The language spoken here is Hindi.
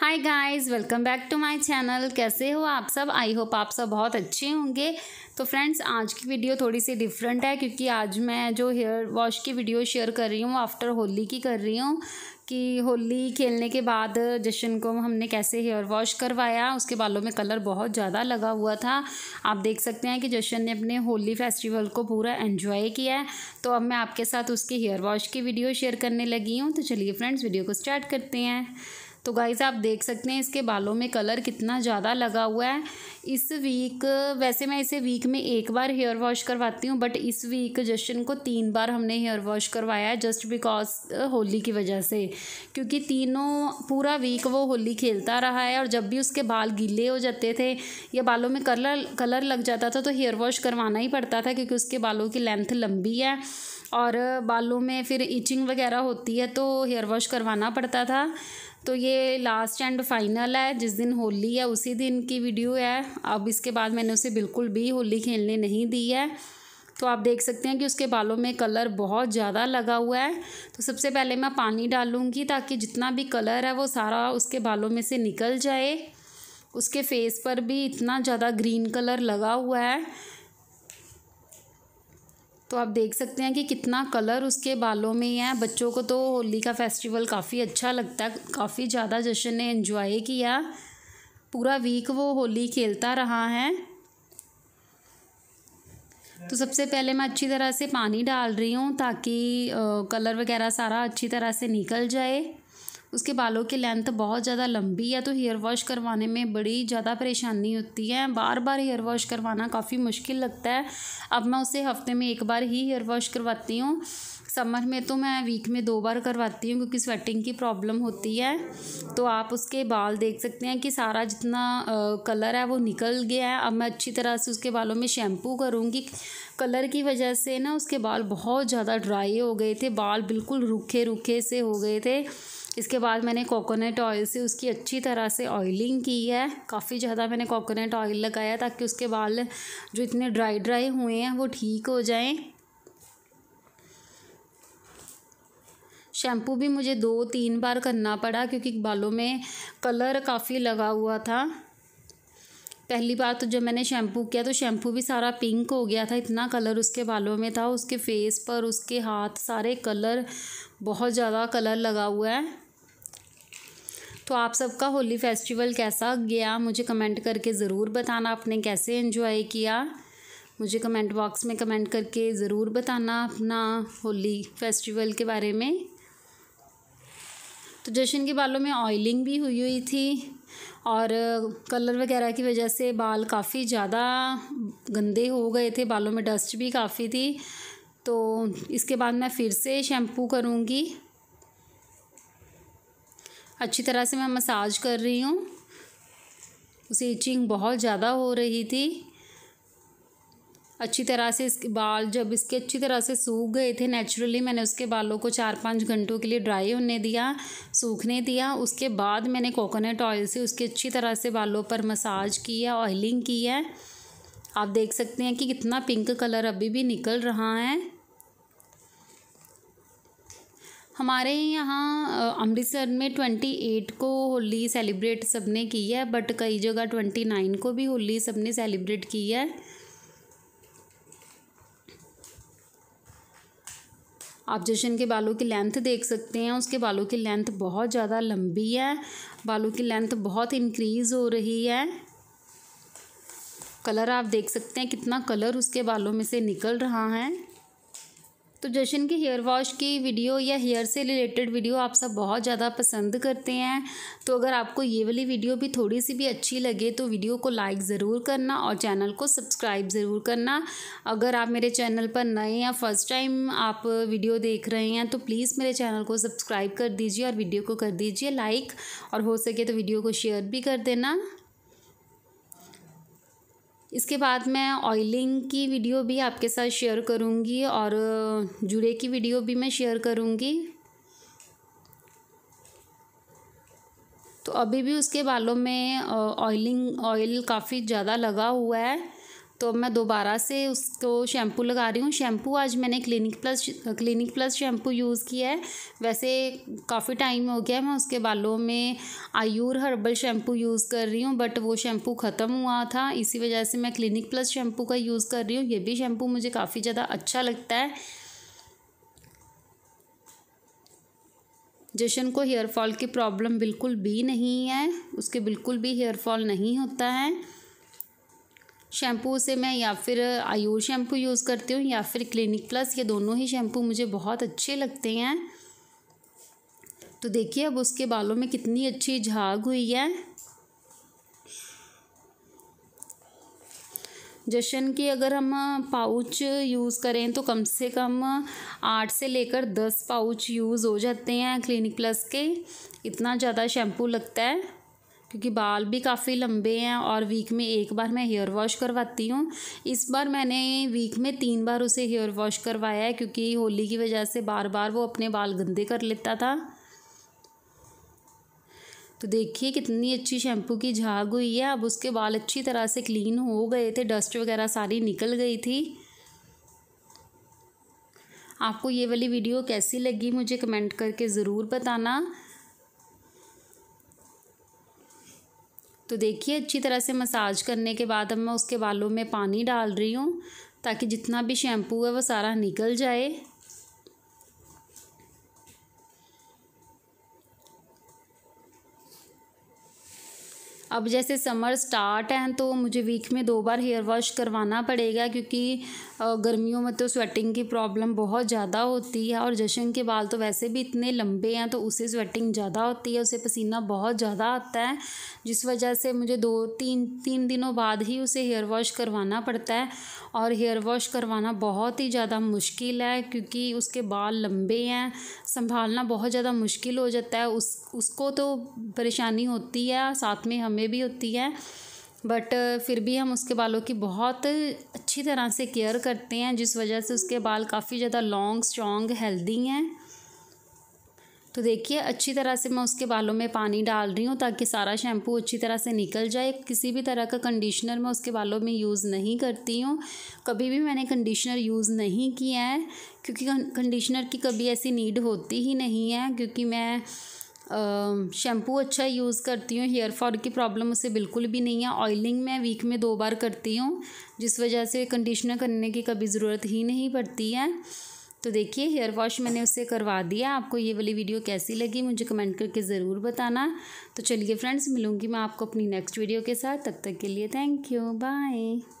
hi guys welcome back to my channel कैसे हो आप सब आई होप आप सब बहुत अच्छे होंगे तो फ्रेंड्स आज की वीडियो थोड़ी सी डिफरेंट है क्योंकि आज मैं जो हेयर वॉश की वीडियो शेयर कर रही हूँ आफ्टर होली की कर रही हूँ कि होली खेलने के बाद जशन को हमने कैसे हेयर वॉश करवाया उसके बालों में कलर बहुत ज़्यादा लगा हुआ था आप देख सकते हैं कि जशन ने अपने होली फेस्टिवल को पूरा एंजॉय किया है तो अब मैं आपके साथ उसके हेयर वॉश की वीडियो शेयर करने लगी हूँ तो चलिए फ्रेंड्स वीडियो को स्टार्ट करते हैं तो गाइज़ आप देख सकते हैं इसके बालों में कलर कितना ज़्यादा लगा हुआ है इस वीक वैसे मैं इसे वीक में एक बार हेयर वॉश करवाती हूँ बट इस वीक जशन को तीन बार हमने हेयर वॉश करवाया है जस्ट बिकॉज होली की वजह से क्योंकि तीनों पूरा वीक वो होली खेलता रहा है और जब भी उसके बाल गीले हो जाते थे या बालों में कलर कलर लग जाता था तो हेयर वॉश करवाना ही पड़ता था क्योंकि उसके बालों की लेंथ लंबी है और बालों में फिर इचिंग वगैरह होती है तो हेयर वॉश करवाना पड़ता था तो ये लास्ट एंड फाइनल है जिस दिन होली है उसी दिन की वीडियो है अब इसके बाद मैंने उसे बिल्कुल भी होली खेलने नहीं दी है तो आप देख सकते हैं कि उसके बालों में कलर बहुत ज़्यादा लगा हुआ है तो सबसे पहले मैं पानी डालूँगी ताकि जितना भी कलर है वो सारा उसके बालों में से निकल जाए उसके फेस पर भी इतना ज़्यादा ग्रीन कलर लगा हुआ है तो आप देख सकते हैं कि कितना कलर उसके बालों में है बच्चों को तो होली का फेस्टिवल काफ़ी अच्छा लगता है काफ़ी ज़्यादा जश्न ने इन्जॉय किया पूरा वीक वो होली खेलता रहा है तो सबसे पहले मैं अच्छी तरह से पानी डाल रही हूँ ताकि कलर वगैरह सारा अच्छी तरह से निकल जाए उसके बालों की लेंथ बहुत ज़्यादा लंबी है तो हेयर वॉश करवाने में बड़ी ज़्यादा परेशानी होती है बार बार हेयर वॉश करवाना काफ़ी मुश्किल लगता है अब मैं उसे हफ्ते में एक बार ही हेयर वॉश करवाती हूँ समर में तो मैं वीक में दो बार करवाती हूँ क्योंकि स्वेटिंग की प्रॉब्लम होती है तो आप उसके बाल देख सकते हैं कि सारा जितना कलर है वो निकल गया है अब मैं अच्छी तरह से उसके बालों में शैम्पू करूँगी कलर की वजह से ना उसके बाल बहुत ज़्यादा ड्राई हो गए थे बाल बिल्कुल रूखे रूखे से हो गए थे इसके बाद मैंने कोकोनट ऑयल से उसकी अच्छी तरह से ऑयलिंग की है काफ़ी ज़्यादा मैंने कोकोनट ऑयल लगाया ताकि उसके बाल जो इतने ड्राई ड्राई हुए हैं वो ठीक हो जाएं शैम्पू भी मुझे दो तीन बार करना पड़ा क्योंकि बालों में कलर काफ़ी लगा हुआ था पहली बार तो जब मैंने शैम्पू किया तो शैम्पू भी सारा पिंक हो गया था इतना कलर उसके बालों में था उसके फेस पर उसके हाथ सारे कलर बहुत ज़्यादा कलर लगा हुआ है तो आप सबका होली फेस्टिवल कैसा गया मुझे कमेंट करके ज़रूर बताना आपने कैसे इन्जॉय किया मुझे कमेंट बॉक्स में कमेंट करके ज़रूर बताना अपना होली फेस्टिवल के बारे में तो जशन के बालों में ऑयलिंग भी हुई हुई थी और कलर वगैरह की वजह से बाल काफ़ी ज़्यादा गंदे हो गए थे बालों में डस्ट भी काफ़ी थी तो इसके बाद मैं फिर से शैम्पू करूँगी अच्छी तरह से मैं मसाज कर रही हूँ उसे इचिंग बहुत ज़्यादा हो रही थी अच्छी तरह से इसके बाल जब इसके अच्छी तरह से सूख गए थे नेचुरली मैंने उसके बालों को चार पाँच घंटों के लिए ड्राई होने दिया सूखने दिया उसके बाद मैंने कोकोनट ऑयल से उसके अच्छी तरह से बालों पर मसाज की है ऑयलिंग की है आप देख सकते हैं कि कितना पिंक कलर अभी भी निकल रहा है हमारे यहाँ अमृतसर में ट्वेंटी एट को होली सेलिब्रेट सबने की है बट कई जगह ट्वेंटी नाइन को भी होली सबने सेलिब्रेट की है आप जशन के बालों की लेंथ देख सकते हैं उसके बालों की लेंथ बहुत ज़्यादा लंबी है बालों की लेंथ बहुत इंक्रीज़ हो रही है कलर आप देख सकते हैं कितना कलर उसके बालों में से निकल रहा है तो जशन की हेयर वॉश की वीडियो या हेयर से रिलेटेड वीडियो आप सब बहुत ज़्यादा पसंद करते हैं तो अगर आपको ये वाली वीडियो भी थोड़ी सी भी अच्छी लगे तो वीडियो को लाइक ज़रूर करना और चैनल को सब्सक्राइब ज़रूर करना अगर आप मेरे चैनल पर नए या फर्स्ट टाइम आप वीडियो देख रहे हैं तो प्लीज़ मेरे चैनल को सब्सक्राइब कर दीजिए और वीडियो को कर दीजिए लाइक और हो सके तो वीडियो को शेयर भी कर देना इसके बाद मैं ऑयलिंग की वीडियो भी आपके साथ शेयर करूँगी और जुड़े की वीडियो भी मैं शेयर करूँगी तो अभी भी उसके बालों में ऑयलिंग ऑयल काफ़ी ज़्यादा लगा हुआ है तो अब मैं दोबारा से उसको शैम्पू लगा रही हूँ शैम्पू आज मैंने Clinic Plus Clinic Plus shampoo use किया है वैसे काफ़ी टाइम हो गया मैं उसके बालों में आयूर हर्बल शैम्पू यूज़ कर रही हूँ बट वो शैम्पू ख़त्म हुआ था इसी वजह से मैं क्लिनिक प्लस शैम्पू का यूज़ कर रही हूँ ये भी शैम्पू मुझे काफ़ी ज़्यादा अच्छा लगता है जशन को हेयर फॉल की प्रॉब्लम बिल्कुल भी नहीं है उसके बिल्कुल भी हेयर फॉल नहीं होता है शैम्पू से मैं या फिर आयो शैम्पू यूज़ करती हूँ या फिर क्लिनिक प्लस ये दोनों ही शैम्पू मुझे बहुत अच्छे लगते हैं तो देखिए अब उसके बालों में कितनी अच्छी झाग हुई है जशन की अगर हम पाउच यूज़ करें तो कम से कम आठ से लेकर दस पाउच यूज़ हो जाते हैं क्लिनिक प्लस के इतना ज़्यादा शैम्पू लगता है क्योंकि बाल भी काफ़ी लंबे हैं और वीक में एक बार मैं हेयर वॉश करवाती हूँ इस बार मैंने वीक में तीन बार उसे हेयर वॉश करवाया है क्योंकि होली की वजह से बार बार वो अपने बाल गंदे कर लेता था तो देखिए कितनी अच्छी शैम्पू की झाग हुई है अब उसके बाल अच्छी तरह से क्लीन हो गए थे डस्ट वगैरह सारी निकल गई थी आपको ये वाली वीडियो कैसी लगी मुझे कमेंट करके ज़रूर बताना तो देखिए अच्छी तरह से मसाज करने के बाद अब मैं उसके बालों में पानी डाल रही हूँ ताकि जितना भी शैम्पू है वो सारा निकल जाए अब जैसे समर स्टार्ट हैं तो मुझे वीक में दो बार हेयर वॉश करवाना पड़ेगा क्योंकि गर्मियों में तो स्वेटिंग की प्रॉब्लम बहुत ज़्यादा होती है और जशन के बाल तो वैसे भी इतने लंबे हैं तो उसे स्वेटिंग ज़्यादा होती है उसे पसीना बहुत ज़्यादा आता है जिस वजह से मुझे दो तीन तीन दिनों बाद ही उसे हेयर वॉश करवाना पड़ता है और हेयर वॉश करवाना बहुत ही ज़्यादा मुश्किल है क्योंकि उसके बाल लंबे हैं संभालना बहुत ज़्यादा मुश्किल हो जाता है उस उसको तो परेशानी होती है साथ में हमें भी होती है बट फिर भी हम उसके बालों की बहुत अच्छी तरह से केयर करते हैं जिस वजह से उसके बाल काफ़ी ज़्यादा लॉन्ग स्ट्रॉन्ग हेल्दी हैं तो देखिए अच्छी तरह से मैं उसके बालों में पानी डाल रही हूँ ताकि सारा शैम्पू अच्छी तरह से निकल जाए किसी भी तरह का कंडीशनर मैं उसके बालों में यूज़ नहीं करती हूँ कभी भी मैंने कंडीशनर यूज़ नहीं किया है क्योंकि कंडीशनर की कभी ऐसी नीड होती ही नहीं है क्योंकि मैं शैम्पू अच्छा यूज़ करती हूँ हेयर फॉल की प्रॉब्लम उसे बिल्कुल भी नहीं है ऑयलिंग मैं वीक में दो बार करती हूँ जिस वजह से कंडीशनर करने की कभी ज़रूरत ही नहीं पड़ती है तो देखिए हेयर वॉश मैंने उससे करवा दिया आपको ये वाली वीडियो कैसी लगी मुझे कमेंट करके ज़रूर बताना तो चलिए फ्रेंड्स मिलूंगी मैं आपको अपनी नेक्स्ट वीडियो के साथ तब तक के लिए थैंक यू बाय